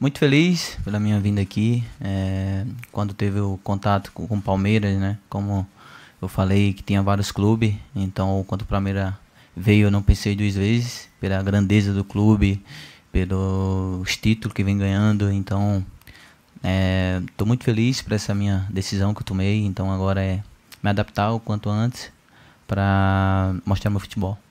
Muito feliz pela minha vinda aqui. É, quando teve o contato com o Palmeiras, né? Como eu falei que tinha vários clubes, então quando o Palmeiras veio eu não pensei duas vezes pela grandeza do clube, pelos títulos que vem ganhando, então estou é, muito feliz por essa minha decisão que eu tomei, então agora é me adaptar o quanto antes para mostrar meu futebol.